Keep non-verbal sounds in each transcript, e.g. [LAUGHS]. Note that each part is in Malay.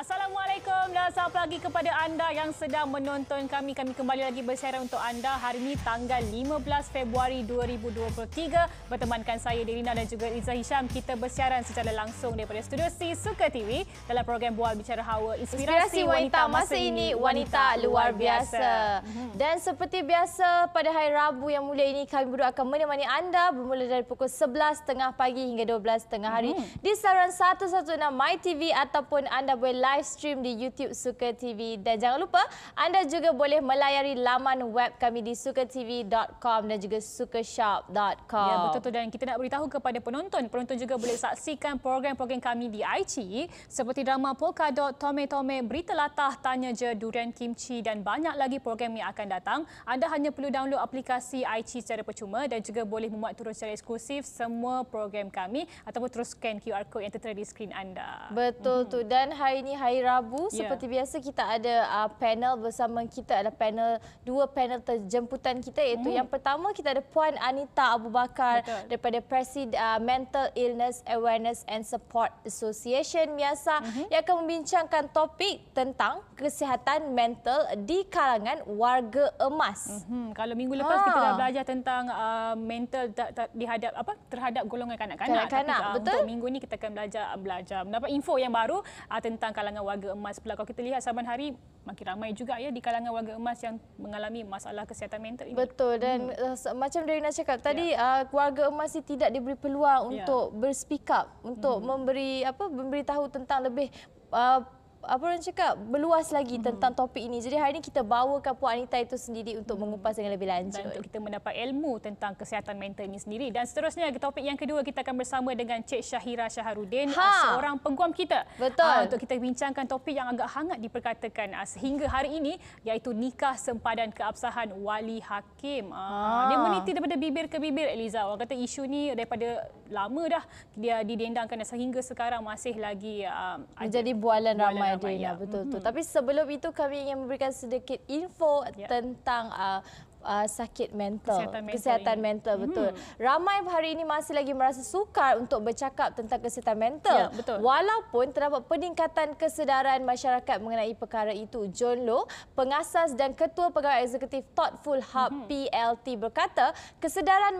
Assalamualaikum dan selamat pagi kepada anda yang sedang menonton kami. Kami kembali lagi bersiaran untuk anda hari ini tanggal 15 Februari 2023. Bertemankan saya Delina dan juga Izzah Hisham. Kita bersiaran secara langsung daripada studio C Suka TV dalam program Bual Bicara Hawa. Inspirasi, Inspirasi wanita, wanita masa ini, wanita luar biasa. Mhm. Dan seperti biasa pada hari Rabu yang mulia ini kami berdua akan menemani anda bermula dari pukul 11.30 pagi hingga 12.30 hari hmm. di saluran 116 MyTV ataupun anda boleh live stream di YouTube Suka TV dan jangan lupa anda juga boleh melayari laman web kami di sukatv.com dan juga sukashop.com. Ya betul tu dan kita nak beritahu kepada penonton, penonton juga boleh saksikan program-program kami di IG e, seperti drama Polkadot, Tome Tome, Berita Latah, Tanya Je, Durian Kimchi dan banyak lagi program yang akan datang. Anda hanya perlu download aplikasi IG e secara percuma dan juga boleh memuat turun secara eksklusif semua program kami ataupun terus scan QR code yang tertera di skrin anda. Betul hmm. tu dan hari ini hari Rabu yeah. seperti biasa kita ada uh, panel bersama kita ada panel dua panel terjemputan kita iaitu mm. yang pertama kita ada Puan Anita Abu Bakar Betul. daripada Presid uh, Mental Illness Awareness and Support Association Miasa mm-hmm. yang akan membincangkan topik tentang kesihatan mental di kalangan warga emas. Mm-hmm. Kalau minggu lepas ha. kita dah belajar tentang uh, mental ta- ta- apa terhadap golongan kanak-kanak. Kanak-kanak. Uh, betul. Untuk minggu ini kita akan belajar belajar mendapat info yang baru uh, tentang kalangan kalangan warga emas pula. Kalau kita lihat saban hari makin ramai juga ya di kalangan warga emas yang mengalami masalah kesihatan mental ini. Betul dan hmm. Eh, macam dari nak cakap tadi ya. Ah, warga emas ini tidak diberi peluang ya. untuk berspeak up untuk hmm. memberi apa memberitahu tentang lebih ah, apa orang cakap berluas lagi hmm. tentang topik ini. Jadi hari ini kita bawakan Puan Anita itu sendiri untuk hmm. mengupas dengan lebih lanjut. Dan untuk kita mendapat ilmu tentang kesihatan mental ini sendiri. Dan seterusnya ke topik yang kedua kita akan bersama dengan Cik Syahira Syaharudin, ha. Ah, seorang pengguam kita. Betul. Aa, ah, untuk kita bincangkan topik yang agak hangat diperkatakan aa, ah, sehingga hari ini iaitu nikah sempadan keabsahan wali hakim. Aa, ha. dia meniti daripada bibir ke bibir Eliza. Orang kata isu ni daripada lama dah dia didendangkan sehingga sekarang masih lagi aa, menjadi bualan, bualan ramai Ramadhan. Ya, betul mm -hmm. tu. Tapi sebelum itu kami ingin memberikan sedikit info yeah. tentang uh, uh, sakit mental. Kesihatan mental, kesihatan mental hmm. betul. Hmm. Ramai hari ini masih lagi merasa sukar untuk bercakap tentang kesihatan mental. Ya, betul. Walaupun terdapat peningkatan kesedaran masyarakat mengenai perkara itu. John Low, pengasas dan ketua pegawai eksekutif Thoughtful Hub hmm. PLT berkata, kesedaran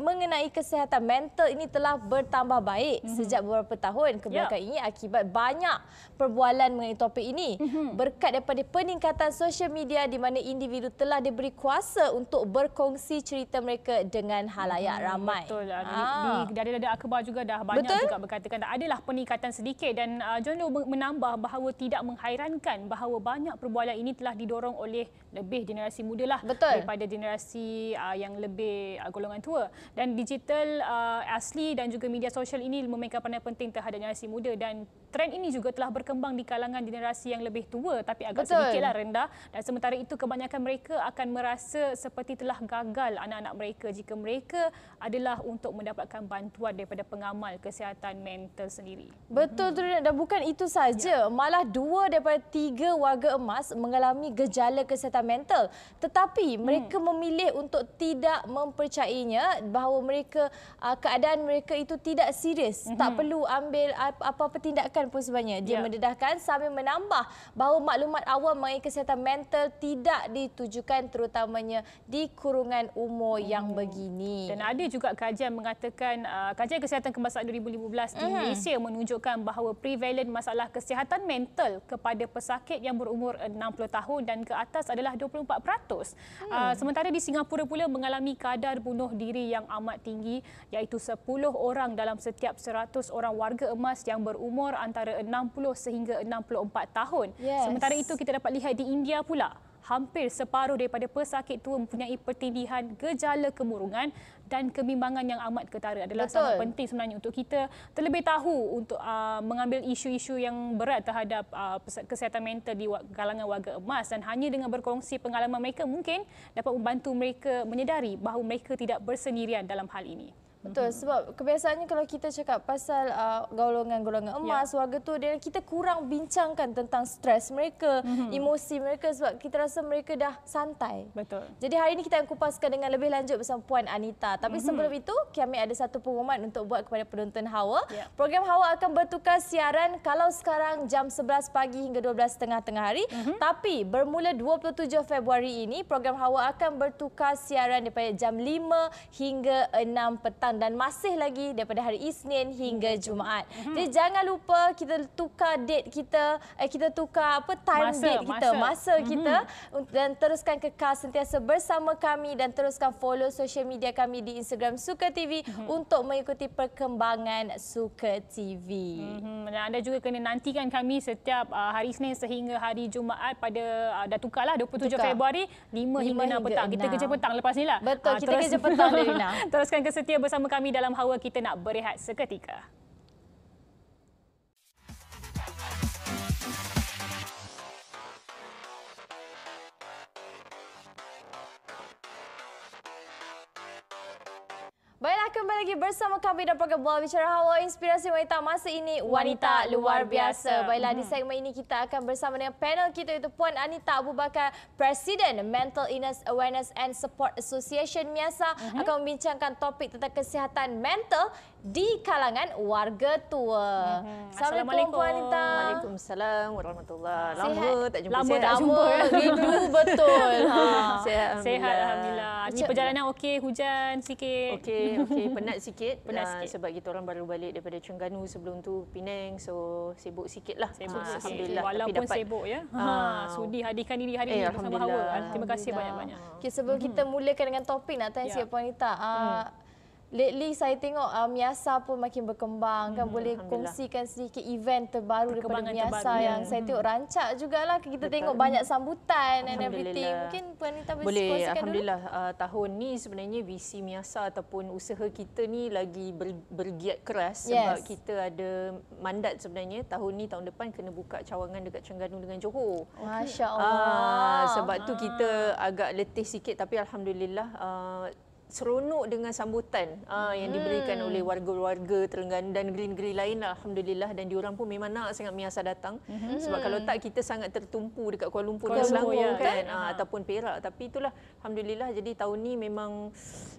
mengenai kesihatan mental ini telah bertambah baik hmm. sejak beberapa tahun kebelakangan ya. ini akibat banyak perbualan mengenai topik ini. Hmm. Berkat daripada peningkatan sosial media di mana individu telah diberi kuasa kuasa untuk berkongsi cerita mereka dengan halayak hmm, ramai. Betul. Ha. Di dari akhbar juga dah banyak betul? juga berkatakan dah adalah peningkatan sedikit dan uh, John Lo menambah bahawa tidak menghairankan bahawa banyak perbualan ini telah didorong oleh lebih generasi muda lah Betul. daripada generasi uh, yang lebih uh, golongan tua. Dan digital uh, asli dan juga media sosial ini memainkan peranan penting terhadap generasi muda dan trend ini juga telah berkembang di kalangan generasi yang lebih tua tapi agak Betul. sedikitlah rendah dan sementara itu kebanyakan mereka akan merasa seperti telah gagal anak-anak mereka jika mereka adalah untuk mendapatkan bantuan daripada pengamal kesihatan mental sendiri. Betul tu dan bukan itu saja ya. malah dua daripada tiga warga emas mengalami gejala kesihatan fundamental tetapi hmm. mereka memilih untuk tidak mempercayainya bahawa mereka uh, keadaan mereka itu tidak serius hmm. tak perlu ambil apa-apa tindakan pun sebenarnya dia yeah. mendedahkan sambil menambah bahawa maklumat awam mengenai kesihatan mental tidak ditujukan terutamanya di kurungan umur hmm. yang begini dan ada juga kajian mengatakan uh, kajian kesihatan kebangsaan 2015 hmm. di Malaysia menunjukkan bahawa prevalent masalah kesihatan mental kepada pesakit yang berumur 60 tahun dan ke atas adalah adalah 24%. Hmm. Uh, sementara di Singapura pula mengalami kadar bunuh diri yang amat tinggi iaitu 10 orang dalam setiap 100 orang warga emas yang berumur antara 60 sehingga 64 tahun. Yes. Sementara itu kita dapat lihat di India pula hampir separuh daripada pesakit tua mempunyai pertindihan gejala kemurungan dan kebimbangan yang amat ketara adalah Betul. sangat penting sebenarnya untuk kita terlebih tahu untuk uh, mengambil isu-isu yang berat terhadap uh, kesihatan mental di kalangan warga emas dan hanya dengan berkongsi pengalaman mereka mungkin dapat membantu mereka menyedari bahawa mereka tidak bersendirian dalam hal ini. Betul mhm. sebab kebiasaannya kalau kita cakap pasal uh, golongan-golongan ya. emas, yeah. warga tua, kita kurang bincangkan tentang stres mereka, mm-hmm. emosi mereka sebab kita rasa mereka dah santai. Betul. Jadi hari ini kita akan kupaskan dengan lebih lanjut bersama Puan Anita. Tapi mm-hmm. sebelum itu, kami ada satu pengumuman untuk buat kepada penonton Hawa. Yeah. Program Hawa akan bertukar siaran kalau sekarang jam 11 pagi hingga 12 tengah tengah hari. Mm-hmm. Tapi bermula 27 Februari ini, program Hawa akan bertukar siaran daripada jam 5 hingga 6 petang petang dan masih lagi daripada hari Isnin hingga hmm, Jumaat. Hmm. Jadi jangan lupa kita tukar date kita, eh, kita tukar apa time masa, date kita, masa, masa hmm. kita hmm dan teruskan kekal sentiasa bersama kami dan teruskan follow social media kami di Instagram Suka TV hmm untuk mengikuti perkembangan Suka TV. hmm Dan anda juga kena nantikan kami setiap uh, hari Isnin sehingga hari Jumaat pada uh, dah tukarlah 27 tukar. Februari 5, hingga 6 petang. 6. Kita kerja petang lepas ni lah. Betul, uh, kita terus, kerja petang Lina. [LAUGHS] teruskan kesetia bersama bersama kami dalam hawa kita nak berehat seketika. kembali lagi bersama kami dalam program Buah Bicara Hawa Inspirasi Wanita Masa Ini Wanita, Luar Biasa. Baiklah di mhm. segmen ini kita akan bersama dengan panel kita iaitu Puan Anita Abu Bakar, Presiden Mental Illness Awareness and Support Association Miasa mhm. akan membincangkan topik tentang kesihatan mental di kalangan warga tua. Mhm. Assalamualaikum wanita. Waalaikumsalam warahmatullahi. Lama sihat. tak jumpa. Lama tak jumpa. Rindu [LAUGHS] betul. [LAUGHS] Ha. Sihat alhamdulillah. alhamdulillah. Ni perjalanan okey, hujan sikit. Okey, okey, penat sikit. Penat ah, sikit. Uh, sebab kita orang baru balik daripada Cengganu sebelum tu Penang. So sibuk sikitlah. Sibuk ha. alhamdulillah. Okay. Walaupun dapat. sibuk ya. Ha, sudi hadirkan diri hari eh, ini eh, bersama Hawa. Terima kasih banyak-banyak. Okey, sebelum hmm. kita mulakan dengan topik nak tanya ya. siapa wanita. Uh, hmm. Lately saya tengok uh, Miasa pun makin berkembang kan. hmm, kan boleh kongsikan sedikit event terbaru daripada Miasa terbaru, yang ya. saya hmm. tengok rancak jugalah kita Betul. tengok banyak sambutan dan everything mungkin puan Nita boleh, boleh kongsikan alhamdulillah Uh, tahun ni sebenarnya visi Miasa ataupun usaha kita ni lagi ber, bergiat keras sebab kita ada mandat sebenarnya tahun ni tahun depan kena buka cawangan dekat Cengganu dengan Johor okay. Ah, masya-Allah uh, sebab uh. tu kita ah. agak letih sikit tapi alhamdulillah uh, seronok dengan sambutan uh, yang hmm. diberikan oleh warga-warga Terengganu dan negeri-negeri lain alhamdulillah dan diorang pun memang nak sangat Miasa datang hmm. sebab kalau tak kita sangat tertumpu dekat Kuala Lumpur, dan Selangor ya, kan, kan? Uh, ataupun Perak tapi itulah alhamdulillah jadi tahun ni memang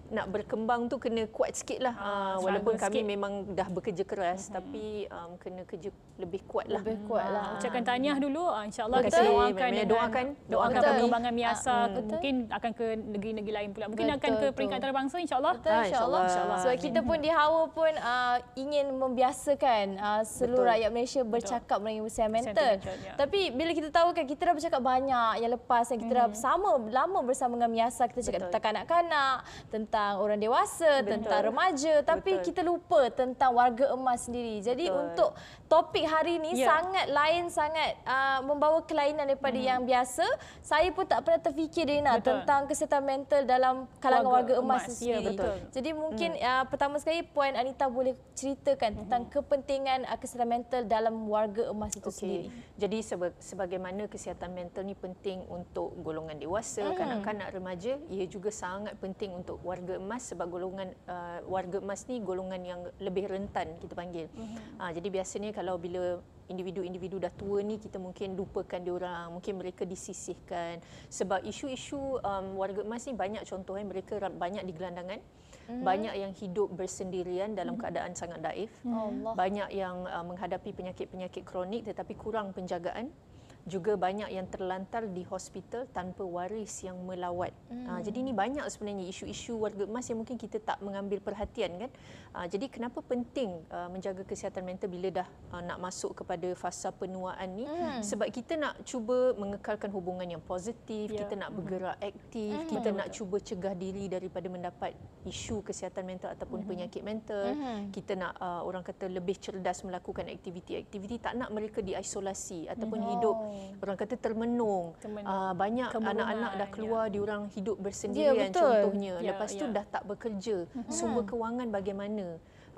nak berkembang tu kena kuat ah, sikit lah uh, walaupun sikit. kami memang dah bekerja keras hmm. tapi um, kena kerja lebih kuat lah lebih kuat lah uh, ucapkan tahniah dulu uh, insyaAllah kita doakan doakan, doakan doakan doakan perkembangan Miasa uh, mungkin akan ke negeri-negeri lain pula mungkin betul, akan ke peringkat antarabangsa insyaallah ah, insyaallah insyaallah insya sebab kita pun di Hawa pun uh, ingin membiasakan uh, seluruh Betul. rakyat Malaysia bercakap Betul. mengenai sentimental ya. tapi bila kita tahu kan kita dah bercakap banyak yang lepas yang kita mm -hmm. dah sama lama bersama dengan Miasa kita cakap Betul. tentang kanak-kanak tentang orang dewasa Betul. tentang remaja tapi Betul. kita lupa tentang warga emas sendiri jadi Betul. untuk topik hari ini ya. sangat lain sangat uh, membawa kelainan daripada mm. yang biasa saya pun tak pernah terfikir Dina Betul. tentang kesihatan mental dalam kalangan warga, warga emas emas kemas sendiri. Ya, betul. Jadi mungkin hmm. uh, pertama sekali Puan Anita boleh ceritakan hmm. tentang kepentingan uh, kesihatan mental dalam warga emas itu okay. sendiri. Jadi seba- sebagaimana kesihatan mental ni penting untuk golongan dewasa, hmm. kanak-kanak, remaja, ia juga sangat penting untuk warga emas sebab golongan uh, warga emas ni golongan yang lebih rentan kita panggil. Hmm. Uh, jadi biasanya kalau bila individu-individu dah tua ni kita mungkin lupakan dia orang mungkin mereka disisihkan sebab isu-isu um, warga emas ni banyak contoh eh mereka banyak di gelandangan hmm banyak yang hidup bersendirian dalam hmm keadaan sangat daif hmm banyak yang uh, menghadapi penyakit-penyakit kronik tetapi kurang penjagaan juga banyak yang terlantar di hospital tanpa waris yang melawat. Ah, hmm. Uh, jadi ini banyak sebenarnya isu-isu warga emas yang mungkin kita tak mengambil perhatian kan. Uh, jadi kenapa penting uh, menjaga kesihatan mental bila dah uh, nak masuk kepada fasa penuaan ni? Hmm. Sebab kita nak cuba mengekalkan hubungan yang positif, yeah. kita nak hmm. bergerak aktif, hmm. kita hmm. nak cuba cegah diri daripada mendapat isu kesihatan mental ataupun hmm. penyakit mental. Hmm. Kita nak uh, orang kata lebih cerdas melakukan aktiviti-aktiviti, tak nak mereka diisolasi ataupun no. Hmm. hidup oh. Hmm. Orang kata termenung. termenung. Uh, banyak anak-anak dah keluar, ya. diorang hidup bersendirian ya, contohnya. Ya, Lepas ya. tu dah tak bekerja. Hmm. Sumber hmm. kewangan bagaimana?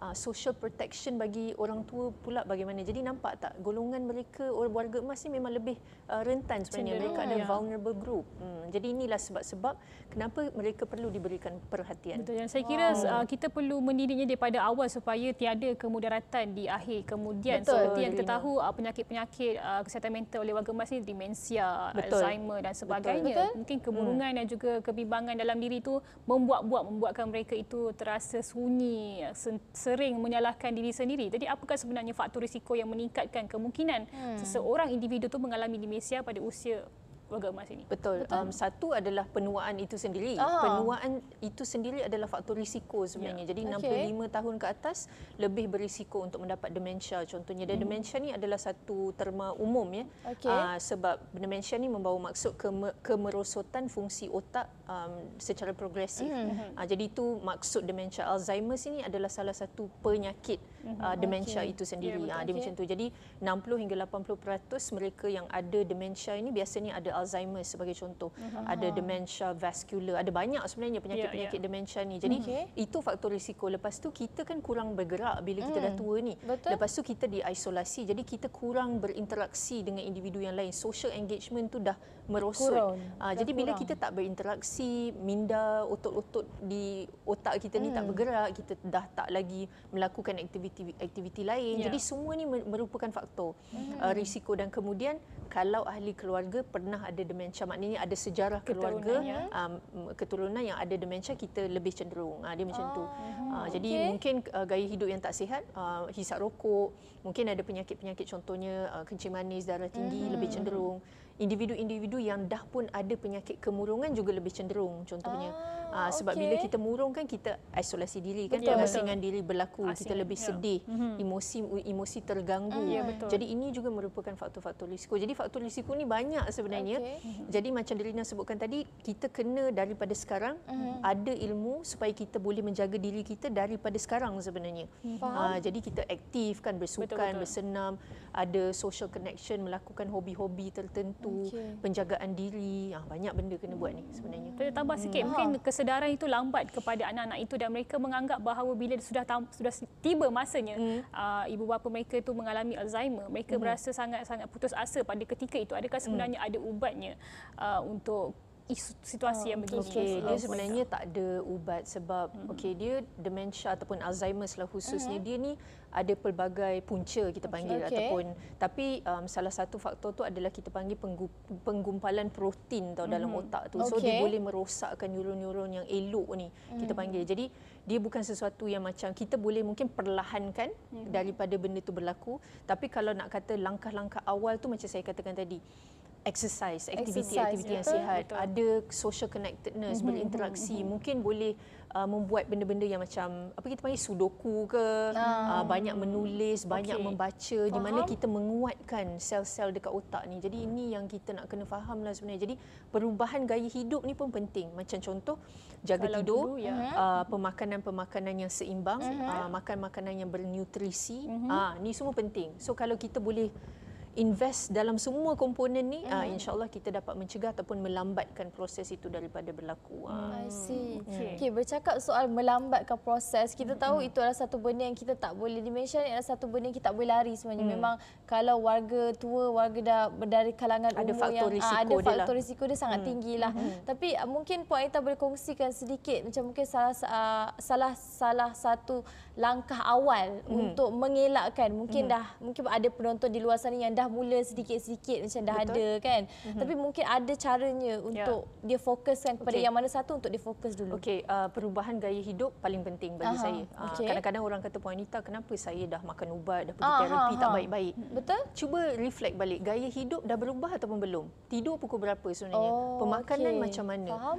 uh, social protection bagi orang tua pula bagaimana. Jadi nampak tak golongan mereka orang warga emas ni memang lebih uh, rentan sebenarnya Cenderung, mereka ada ya. vulnerable group. Hmm. Jadi inilah sebab-sebab kenapa mereka perlu diberikan perhatian. Betul. saya kira wow. Uh, kita perlu mendidiknya daripada awal supaya tiada kemudaratan di akhir. Kemudian Betul, seperti yang kita tahu uh, penyakit-penyakit uh, kesihatan mental oleh warga emas ini demensia, Betul. Alzheimer dan sebagainya. Betul. Mungkin kemurungan hmm. dan juga kebimbangan dalam diri itu membuat-buat membuatkan mereka itu terasa sunyi, sen- sering menyalahkan diri sendiri. Jadi apakah sebenarnya faktor risiko yang meningkatkan kemungkinan hmm. seseorang individu itu mengalami demensia pada usia warga emas ini. Betul. Betul. Um, satu adalah penuaan itu sendiri. Oh. Penuaan itu sendiri adalah faktor risiko sebenarnya. Yeah. Jadi okay. 65 tahun ke atas lebih berisiko untuk mendapat demensia contohnya. Dan hmm. demensia ni adalah satu terma umum ya. Okay. Uh, sebab demensia ni membawa maksud ke kemerosotan fungsi otak um, secara progresif. Hmm. Uh, jadi itu maksud demensia Alzheimer ini adalah salah satu penyakit uh, hmm. demensia itu ya, sendiri. Yeah, uh, dia okay. macam tu. Jadi 60 hingga 80% mereka yang ada demensia ini biasanya ada Alzheimer sebagai contoh, uh-huh. ada dementia vascular, ada banyak sebenarnya penyakit-penyakit yeah, yeah. dementia ni. Jadi mhm. okay. itu faktor risiko. Lepas tu kita kan kurang bergerak bila kita mm. dah hmm. tua ni. Betul. Lepas tu kita diisolasi. Jadi kita kurang berinteraksi dengan individu yang lain. Social engagement tu dah merosot. Kurang. Ha, dah jadi bila kita tak berinteraksi, minda otot-otot di otak kita ni mm. tak hmm. bergerak, kita dah tak lagi melakukan aktiviti-aktiviti lain. Yeah. Jadi semua ni merupakan faktor mm. risiko dan kemudian kalau ahli keluarga pernah ada demensia maknanya ada sejarah keluarga um, keturunan yang ada demensia kita lebih cenderung uh, dia macam tu uh, oh, okay. Mhm, ah, jadi mungkin uh, gaya hidup yang tak sihat uh, hisap rokok mungkin ada penyakit-penyakit contohnya uh, kencing manis darah tinggi mm-hmm. lebih mhm. cenderung individu-individu yang dah pun ada penyakit kemurungan juga lebih cenderung contohnya oh. Ah, uh, sebab bila kita murung kan kita isolasi diri kan, betul, asingan diri berlaku, asingan, ah, kita lebih ya. sedih, yeah. Mhm. emosi emosi terganggu. Mm, yeah, ya, Jadi ini juga merupakan faktor-faktor risiko. Jadi faktor risiko ni banyak sebenarnya. Okay. Mhm. Jadi macam Delina sebutkan tadi, kita kena daripada sekarang mm. ada ilmu supaya kita boleh menjaga diri kita daripada sekarang sebenarnya. Hmm, ah, faham. Uh, jadi kita aktif kan bersukan, betul, betul. bersenam, ada social connection, melakukan hobi-hobi tertentu, okay. penjagaan diri, ah, banyak benda kena buat ni sebenarnya. Tambah sikit mm. mungkin kes- kesedaran itu lambat kepada anak-anak itu dan mereka menganggap bahawa bila sudah sudah tiba masanya mm. uh, ibu bapa mereka itu mengalami Alzheimer, mereka mm. berasa sangat-sangat putus asa pada ketika itu. Adakah sebenarnya mm. ada ubatnya uh, untuk isu situasi oh, yang hmm, begini. Okay. Dia sebenarnya tak ada ubat sebab hmm okey dia dementia ataupun Alzheimer lah khususnya mm-hmm. dia ni ada pelbagai punca kita panggil okay. ataupun tapi um, salah satu faktor tu adalah kita panggil penggumpalan protein tau hmm dalam otak tu. So dia boleh merosakkan neuron-neuron yang elok ni hmm kita panggil. Jadi dia bukan sesuatu yang macam kita boleh mungkin perlahankan hmm daripada benda tu berlaku tapi kalau nak kata langkah-langkah awal tu macam saya katakan tadi exercise, aktiviti-aktiviti ya. yang sihat, betul. ada social connectedness, mm-hmm. berinteraksi, mm-hmm. mungkin boleh uh, membuat benda-benda yang macam apa kita panggil sudoku ke, um, uh, banyak menulis, okay. banyak membaca faham. di mana kita menguatkan sel-sel dekat otak ni. Jadi ini yang kita nak kena faham lah sebenarnya. Jadi perubahan gaya hidup ni pun penting. Macam contoh jaga Kalau tidur, dulu, ya. uh, mhm. pemakanan-pemakanan yang seimbang, mm-hmm. uh, makan makanan yang bernutrisi. Mhm. Ah, mm uh, ni semua penting. So kalau kita boleh invest dalam semua komponen ni mm. uh, insyaallah kita dapat mencegah ataupun melambatkan proses itu daripada berlaku. Ah. Mm. I see. Mm. Okay. okay, bercakap soal melambatkan proses, kita mm. tahu mm. itu adalah satu benda yang kita tak boleh dimention, adalah satu benda yang kita tak boleh lari sebenarnya. Mm. Memang kalau warga tua, warga dah dari kalangan ada umur faktor yang ah, ada lah. faktor risiko. lah. risiko dia sangat mm. tinggilah. Mm. Mm-hmm. Tapi uh, mungkin Puan Aita boleh kongsikan sedikit macam mungkin salah uh, salah salah satu langkah awal mm. untuk mengelakkan mungkin mm. dah mungkin ada penonton di luar sana yang dah mula sedikit-sedikit macam dah Betul. ada kan. Mm -hmm. Tapi mungkin ada caranya ya. untuk yeah. dia fokuskan kepada okay. yang mana satu untuk dia fokus dulu. Okey, uh, perubahan gaya hidup paling penting bagi Aha. saya. Uh, kadang-kadang okay. orang kata puan Anita kenapa saya dah makan ubat, dah pergi Aha. terapi tak baik-baik. Betul? Cuba reflect balik gaya hidup dah berubah ataupun belum? Tidur pukul berapa sebenarnya? Oh, Pemakanan okay. macam mana? Faham?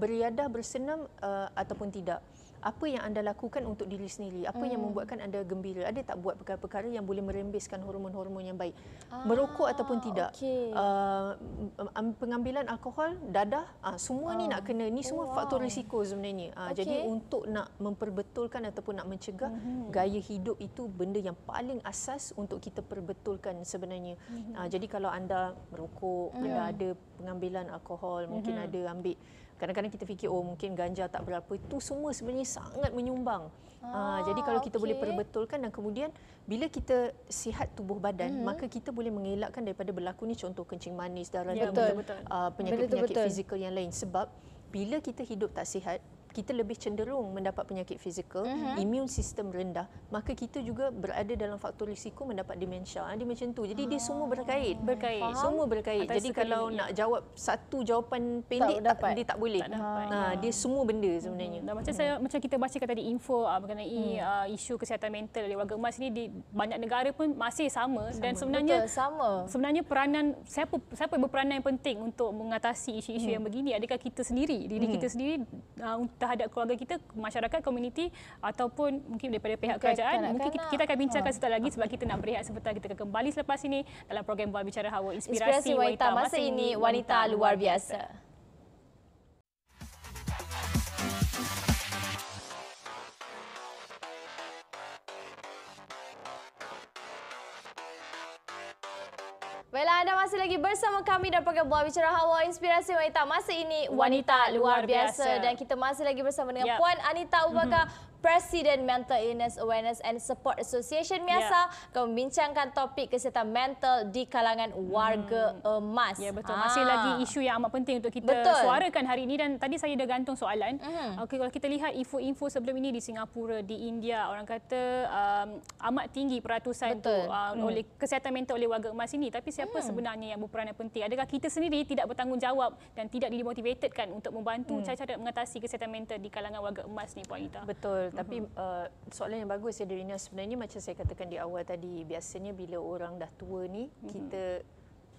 beriadah bersenam uh, ataupun tidak? apa yang anda lakukan untuk diri sendiri apa mm. yang hmm. membuatkan anda gembira ada tak buat perkara-perkara yang boleh merembeskan hormon-hormon yang baik ah, merokok ataupun tidak okay. uh, ah, pengambilan alkohol dadah uh, semua oh. ni nak ah. kena ni semua oh, wow. faktor risiko sebenarnya uh, okay. jadi untuk nak memperbetulkan ataupun nak mencegah mm-hmm. gaya hidup itu benda yang paling asas untuk kita perbetulkan sebenarnya mm-hmm. uh, jadi kalau anda merokok mm. anda ada pengambilan alkohol mm-hmm. mungkin mhm. ada ambil Kadang-kadang kita fikir oh mungkin ganja tak berapa itu semua sebenarnya sangat menyumbang. Ah, ah, jadi kalau kita boleh perbetulkan dan kemudian bila kita sihat tubuh badan hmm. maka kita boleh mengelakkan daripada berlaku ni contoh kencing manis darah ya, dalam ah, penyakit-penyakit fizikal yang lain sebab bila kita hidup tak sihat kita lebih cenderung mendapat penyakit fizikal, mm-hmm. immune system rendah, maka kita juga berada dalam faktor risiko mendapat demensia, ah, Dia macam tu. Jadi oh. dia ah, semua berkait. Berkait. Faham? Semua berkait. Atas Jadi kalau ini. nak ah. jawab satu jawapan pendek tak dapat. dia tak boleh. Tak dapat. Ha, dia semua benda mhm. sebenarnya. hmm Dan macam hmm. saya macam kita baca kata tadi info uh, mengenai mm. uh, isu kesihatan mental di warga emas ni di banyak negara pun masih sama, sama. dan sebenarnya Betul, sama. Sebenarnya peranan siapa siapa berperanan yang penting untuk mengatasi isu-isu mm. yang begini adakah kita sendiri, diri mm. kita sendiri uh, terhadap keluarga kita, masyarakat, komuniti ataupun mungkin daripada pihak okay, kerajaan. kanak Mungkin kita, kita akan bincangkan ha. sebentar lagi sebab kita nak berehat sebentar. Kita akan kembali selepas ini dalam program Buat Bicara Hawa Inspirasi, Inspirasi wanita, wanita Masa Ini Wanita Luar Biasa. Wanita. anda masih lagi bersama kami dan program Buah Bicara Hawa Inspirasi Wanita. Masa ini wanita, wanita luar, luar biasa. biasa dan kita masih lagi bersama dengan yep. Ya. Puan Anita Ubaka mm -hmm. Presiden Mental Illness Awareness and Support Association ya. Miasa yeah. membincangkan topik kesihatan mental di kalangan hmm. warga hmm. emas. Ya betul. Ah. Masih lagi isu yang amat penting untuk kita betul. suarakan hari ini dan tadi saya dah gantung soalan. Uh mhm. -huh. Okey kalau kita lihat info-info sebelum ini di Singapura, di India, orang kata um, amat tinggi peratusan itu um, uh, hmm. oleh kesihatan mental oleh warga emas ini. Tapi siapa hmm. sebenarnya yang berperanan penting? Adakah kita sendiri tidak bertanggungjawab dan tidak dimotivatedkan untuk membantu hmm. cara-cara mengatasi kesihatan mental di kalangan warga emas ni Puan Ita? Betul. Tapi uh, soalan yang bagus ya Rina sebenarnya macam saya katakan di awal tadi biasanya bila orang dah tua ni uh-huh. kita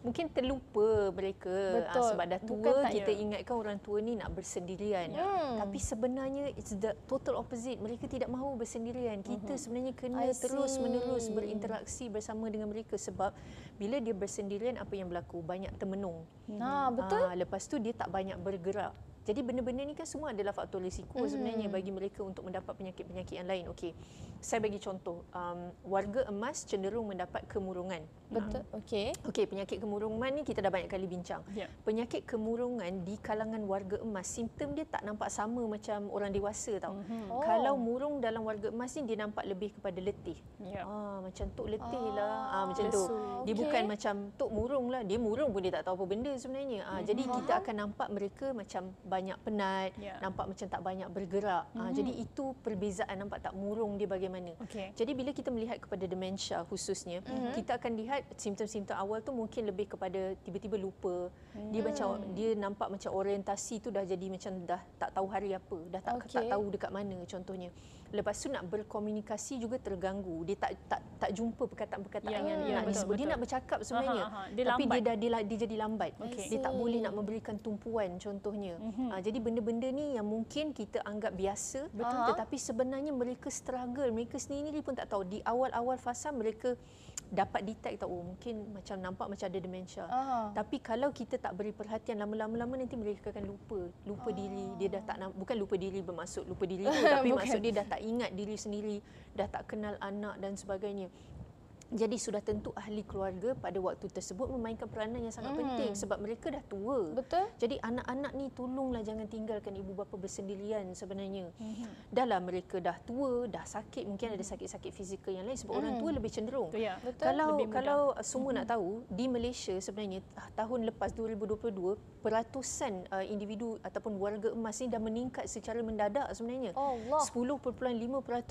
mungkin terlupa mereka Ha, sebab dah tua kita ya. ingatkan orang tua ni nak bersendirian hmm. tapi sebenarnya it's the total opposite mereka tidak mahu bersendirian kita uh-huh. sebenarnya kena I terus see. menerus berinteraksi bersama dengan mereka sebab bila dia bersendirian apa yang berlaku banyak termenung nah betul ha, lepas tu dia tak banyak bergerak jadi benda-benda ni kan semua adalah faktor risiko mm. sebenarnya bagi mereka untuk mendapat penyakit-penyakit yang lain. Okey. Saya bagi contoh, um, warga emas cenderung mendapat kemurungan. Betul. Uh. Okey. Okey, penyakit kemurungan ni kita dah banyak kali bincang. Yeah. Penyakit kemurungan di kalangan warga emas, simptom dia tak nampak sama macam orang dewasa tau. Mm-hmm. Oh. Kalau murung dalam warga emas ni dia nampak lebih kepada letih. Yeah. Ah, macam tok letih lah. ah, ah macam tu. Okay. Dia bukan macam tok murung lah. Dia murung pun dia tak tahu apa benda sebenarnya. Ah, mm-hmm. jadi kita akan nampak mereka macam banyak penat, yeah. nampak macam tak banyak bergerak. Mm-hmm. jadi itu perbezaan nampak tak murung dia bagaimana. Okay. Jadi bila kita melihat kepada demensia khususnya, mm-hmm. kita akan lihat simptom-simptom awal tu mungkin lebih kepada tiba-tiba lupa. Mm-hmm. Dia hmm. macam dia nampak macam orientasi tu dah jadi macam dah tak tahu hari apa, dah tak okay. tak tahu dekat mana contohnya. Lepas tu nak berkomunikasi juga terganggu. Dia tak tak tak jumpa perkataan-perkataan yeah, yang yeah, nak disebut. Betul. Dia nak bercakap sebenarnya. Aha, aha. Dia tapi lambat. dia dah dia, lah, dia jadi lambat. Okay. Dia tak boleh nak memberikan tumpuan contohnya. Mm-hmm. Uh, jadi benda-benda ni yang mungkin kita anggap biasa betul uh-huh. tetapi sebenarnya mereka struggle. Mereka sendiri pun tak tahu di awal-awal fasa mereka dapat detect tahu oh, mungkin macam nampak macam ada dementia. Uh-huh. Tapi kalau kita tak beri perhatian lama-lama-lama nanti mereka akan lupa, lupa uh-huh. diri. Dia dah tak bukan lupa diri bermaksud lupa diri tu, [LAUGHS] tapi maksud dia dah tak ingat diri sendiri, dah tak kenal anak dan sebagainya jadi sudah tentu ahli keluarga pada waktu tersebut memainkan peranan yang sangat hmm. penting sebab mereka dah tua. Betul. Jadi anak-anak ni tolonglah jangan tinggalkan ibu bapa bersendirian sebenarnya. Hmm. Dahlah mereka dah tua, dah sakit, mungkin hmm. ada mhm. sakit-sakit fizikal yang lain sebab hmm. orang tua lebih cenderung. Ya, betul. Kalau lebih kalau mhm. semua hmm. nak tahu di Malaysia sebenarnya ah, tahun lepas 2022 peratusan uh, individu ataupun warga emas ni dah meningkat secara mendadak sebenarnya. Allah. 10.5%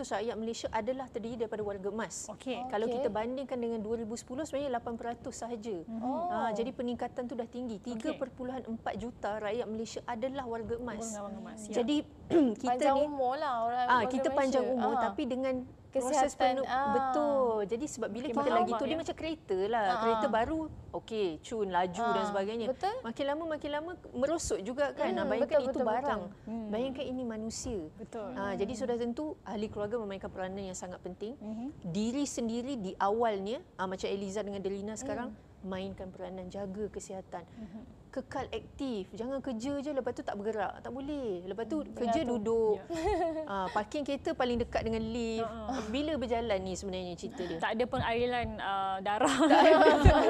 rakyat Malaysia adalah terdiri daripada warga emas. Okey. Kalau okay. kita dibandingkan dengan 2010 sebenarnya 8% sahaja. Mm-hmm. Ah, oh. Ha, jadi peningkatan tu dah tinggi. 3.4 okay. juta rakyat Malaysia adalah warga emas. Warga emas. Ya. Jadi [CLEARS THROAT] kita panjang ni, umur lah orang ha, kita Malaysia. panjang umur ha. tapi dengan kesihatan proses penuh, ah. betul jadi sebab bila okay, kita lagi tu ya. dia macam kereta lah ah, ah. kereta baru okey cun laju ah. dan sebagainya betul? makin lama makin lama merosot juga kan hmm, ah, bayangkan betul, itu betul, barang betul. Hmm. bayangkan ini manusia betul ah, jadi hmm. sudah tentu ahli keluarga memainkan peranan yang sangat penting hmm diri sendiri di awalnya ah, macam Eliza dengan Delina sekarang mm mainkan peranan jaga kesihatan. Mm-hmm kekal aktif jangan kerja je lepas tu tak bergerak tak boleh lepas tu Benar hmm, kerja tu. duduk yeah. Ya. [LAUGHS] uh, parking kereta paling dekat dengan lift uh-huh. bila berjalan ni sebenarnya cerita dia tak ada pengairan uh, ah, darah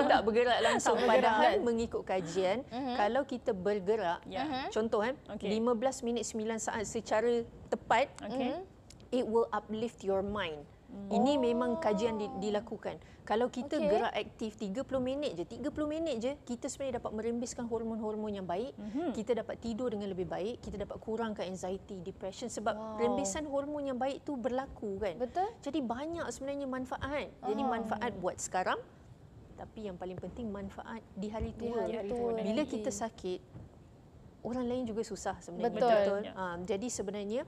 tak, [LAUGHS] bergerak langsung tak bergerak. padahal mengikut kajian uh-huh. kalau kita bergerak yeah. Mhm. contoh eh okay. 15 minit 9 saat secara tepat okay. Mhm. it will uplift your mind ini oh. memang kajian di, dilakukan. Kalau kita okay. gerak aktif 30 minit je, 30 minit je, kita sebenarnya dapat merembiskan hormon-hormon yang baik, mm-hmm. kita dapat tidur dengan lebih baik, kita dapat kurangkan anxiety, depression sebab wow. rembesan hormon yang baik tu berlaku kan. Betul. Jadi banyak sebenarnya manfaat. Jadi oh. manfaat buat sekarang tapi yang paling penting manfaat di hari tua. Ya, di hari tua Bila kita sakit, orang lain juga susah sebenarnya. Betul. Betul. Ha, jadi sebenarnya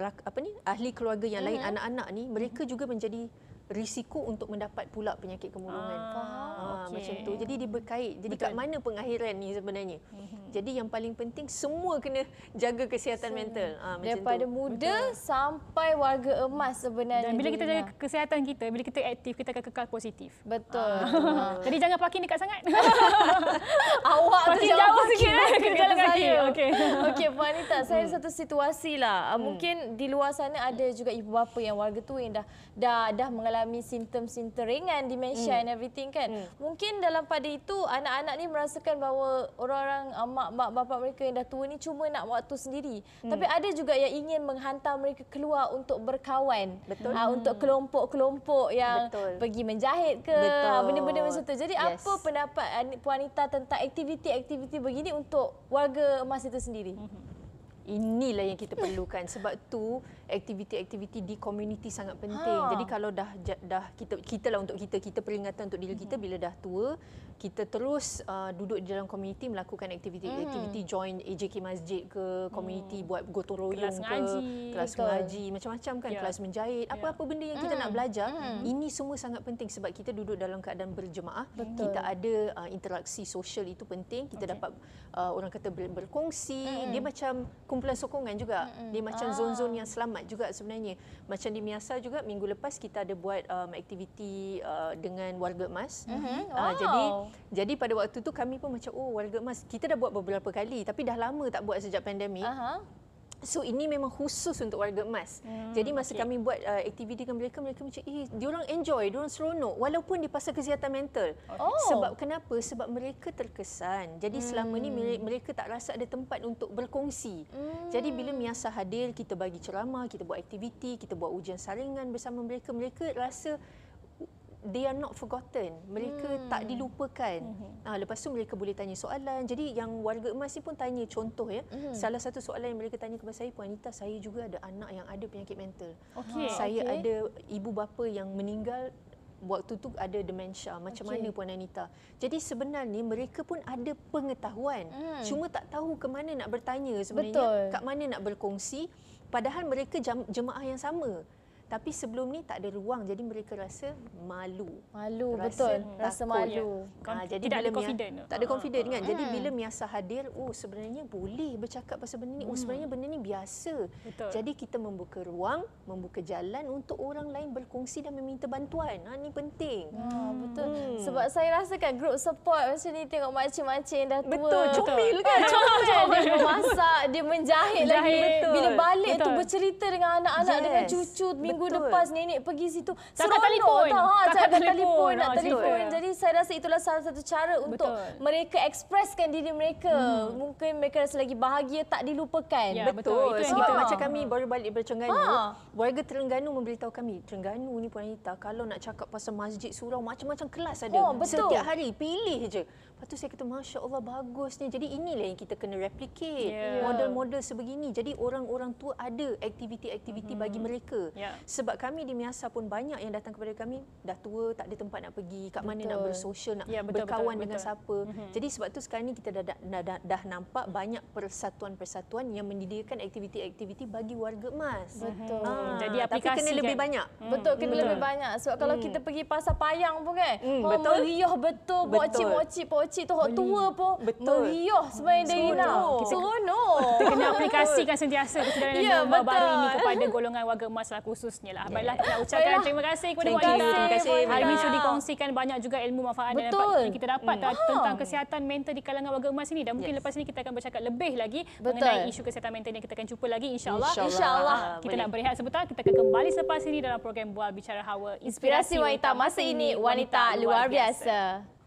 apa ni ahli keluarga yang mm-hmm. lain mhm. anak-anak ni mereka mm-hmm. juga menjadi risiko untuk mendapat pula penyakit kemurungan. Ah, Faham? Ah, okay. macam tu. Jadi dia berkait. Jadi Betul. kat mana pengakhiran ni sebenarnya? Mm-hmm. Jadi yang paling penting semua kena jaga kesihatan so, mental. Ha, macam daripada tu. muda Betul. sampai warga emas sebenarnya. Dan bila kita jaga lah. kesihatan kita, bila kita aktif, kita akan kekal positif. Betul. Ha. Jadi jangan parking dekat sangat. [LAUGHS] Awak parking tu jauh sikit. [LAUGHS] Kekal kaki. Okay, okay. Puan Anita. Hmm. Saya satu situasi lah. Hmm. Mungkin di luar sana ada juga ibu bapa yang warga tu yang dah dah, dah mengalami mengalami simptom-simptom ringan dementia mm. and everything kan. Mm. Mungkin dalam pada itu anak-anak ni merasakan bahawa orang-orang ah, mak mak bapa mereka yang dah tua ni cuma nak waktu sendiri. Mm. Tapi ada juga yang ingin menghantar mereka keluar untuk berkawan. Betul. Uh, untuk kelompok-kelompok yang Betul. pergi menjahit ke ah, Betul. benda-benda macam tu. Jadi yes. apa pendapat puan Anita tentang aktiviti-aktiviti begini untuk warga emas itu sendiri? Mhm. Inilah yang kita perlukan sebab tu aktiviti-aktiviti di community sangat penting. Ha. Jadi kalau dah dah kita kita lah untuk kita kita peringatan untuk diri kita mm-hmm. bila dah tua kita terus uh, duduk di dalam community melakukan aktiviti-aktiviti hmm. join AJK masjid ke community hmm. buat gotong royong ke ngaji, kelas betul. mengaji macam-macam kan yeah. kelas menjahit yeah. apa-apa benda yang kita hmm. nak belajar hmm. ini semua sangat penting sebab kita duduk dalam keadaan berjemaah betul. kita ada uh, interaksi sosial itu penting kita okay. dapat uh, orang kata berkongsi hmm. dia macam kumpulan sokongan juga hmm. dia macam ah. zon-zon yang selamat selamat juga sebenarnya. Macam di Miasa juga minggu lepas kita ada buat um, aktiviti uh, dengan warga emas. Mm-hmm. Ah, wow. jadi jadi pada waktu tu kami pun macam oh warga emas kita dah buat beberapa kali tapi dah lama tak buat sejak pandemik. Uh-huh. So ini memang khusus untuk warga emas. Hmm, Jadi masa okay. kami buat uh, aktiviti dengan mereka mereka macam eh orang enjoy, dia orang seronok walaupun di pasal kesihatan mental. Okay. Oh. Sebab kenapa? Sebab mereka terkesan. Jadi hmm. selama ni hmm. mereka tak rasa ada tempat untuk berkongsi. Hmm. Jadi bila Miasa hadir, kita bagi ceramah, kita buat aktiviti, kita buat ujian saringan bersama mereka, mereka rasa they are not forgotten. Mereka hmm. tak dilupakan. Hmm. Ha, lepas tu mereka boleh tanya soalan. Jadi yang warga emas ni pun tanya contoh ya. Hmm. Salah satu soalan yang mereka tanya kepada saya Puan Anita, saya juga ada anak yang ada penyakit mental. Okay. Ah, saya okay. ada ibu bapa yang meninggal waktu tu ada dementia. Macam okay. mana Puan Anita? Jadi sebenarnya mereka pun ada pengetahuan. Hmm. Cuma tak tahu ke mana nak bertanya sebenarnya. Betul. Kat mana nak berkongsi padahal mereka jemaah yang sama tapi sebelum ni tak ada ruang jadi mereka rasa malu malu rasa betul takut. rasa malu ha, jadi tidak ada confident tak ada confident ha. kan jadi hmm. bila Miasa hadir oh sebenarnya boleh bercakap pasal benda ni oh hmm. sebenarnya benda ni biasa betul. jadi kita membuka ruang membuka jalan untuk orang lain berkongsi dan meminta bantuan ha ni penting ha, betul hmm. sebab saya rasa kan group support macam ni tengok macam-macam yang dah tua betul comel kan comel dia memasak dia menjahit, menjahit lagi betul. bila balik betul. tu bercerita dengan anak-anak yes. dengan cucu minggu minggu betul. lepas nenek pergi situ. Seronok ha, tak telefon. Tak, ha, tak telefon, telefon, nak ha, telefon. Betul. Jadi saya rasa itulah salah satu cara untuk mereka ekspreskan diri mereka. Hmm. Mungkin mereka rasa lagi bahagia tak dilupakan. Ya, betul. betul. Itu kita ha. macam kami baru balik dari Terengganu. Ha. Warga Terengganu memberitahu kami, Terengganu ni Puan Anita kalau nak cakap pasal masjid surau macam-macam kelas ada. Oh, Setiap hari pilih je. Lepas tu saya kata Masya Allah bagusnya Jadi inilah yang kita kena replicate ya. yeah. Model-model sebegini Jadi orang-orang tua ada aktiviti-aktiviti mm-hmm. bagi mereka yeah. Sebab kami di Miasa pun banyak yang datang kepada kami Dah tua tak ada tempat nak pergi Kat betul. mana nak bersosial Nak yeah, ya, betul, berkawan betul, betul, dengan betul. siapa mm-hmm. Jadi sebab tu sekarang ni kita dah, dah, dah, dah, dah nampak Banyak persatuan-persatuan Yang mendirikan aktiviti-aktiviti bagi warga emas Betul ha, Jadi aplikasi kan? Tapi kena kan? lebih banyak mm. Betul kena mm. lebih banyak Sebab kalau mm. kita pergi pasar payang pun kan mm, oh, Betul Meriah betul Boci-boci-boci makcik tu, orang tua pun meriah sebenarnya dari Rina. Seronok. Kita kena aplikasikan sentiasa kesedaran yeah, nombor baru ini kepada golongan warga emas lah khususnya. Lah. Baiklah, kita nak ya. ucapkan terima kasih kepada Wak Rina. Hari ini sudah dikongsikan banyak juga ilmu manfaat yang, dapat kita dapat hmm. tentang kesihatan mental di kalangan warga emas ini. Dan mungkin yes. lepas ini kita akan bercakap lebih lagi Betul. mengenai isu kesihatan mental yang kita akan jumpa lagi. InsyaAllah. Insya Insya Allah. Ah, kita Boleh. nak berehat sebentar. Kita akan kembali selepas ini dalam program Bual Bicara Hawa. Inspirasi, wanita, masa ini, wanita, luar biasa.